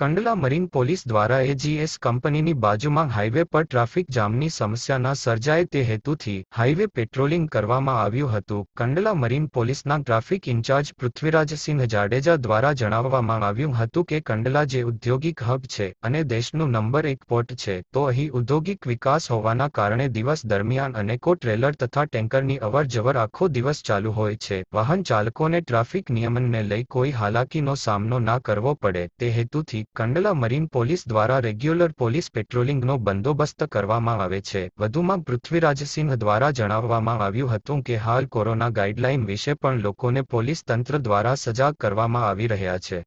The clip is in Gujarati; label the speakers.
Speaker 1: કંડલા મરીન પોલીસ દ્વારા એજીએસ કંપનીની બાજુમાં હાઇવે પર ટ્રાફિક જામની સમસ્યાના સર્જાય તે હેતુથી હાઇવે પેટ્રોલિંગ કરવામાં આવ્યું હતું કંડલા મરીન પોલીસના ટ્રાફિક ઇન્ચાર્જ પૃથ્વીરાજસિંહ જાડેજા દ્વારા જણાવવામાં આવ્યું હતું કે કંડલા જે ઔદ્યોગિક હબ છે અને દેશનું નંબર એક પોર્ટ છે તો અહીં ઔદ્યોગિક વિકાસ હોવાના કારણે દિવસ દરમિયાન અનેકો ટ્રેલર તથા ટેન્કરની અવરજવર આખો દિવસ ચાલુ હોય છે વાહન ચાલકોને ટ્રાફિક નિયમનને લઈ કોઈ હાલાકીનો સામનો ના કરવો પડે તે હેતુથી કંડલા મરીન પોલીસ દ્વારા રેગ્યુલર પોલીસ પેટ્રોલિંગનો બંદોબસ્ત કરવામાં આવે છે વધુમાં પૃથ્વીરાજસિંહ દ્વારા જણાવવામાં આવ્યું હતું કે હાલ કોરોના ગાઈડલાઈન વિશે પણ લોકોને પોલીસ તંત્ર દ્વારા સજાગ કરવામાં આવી રહ્યા છે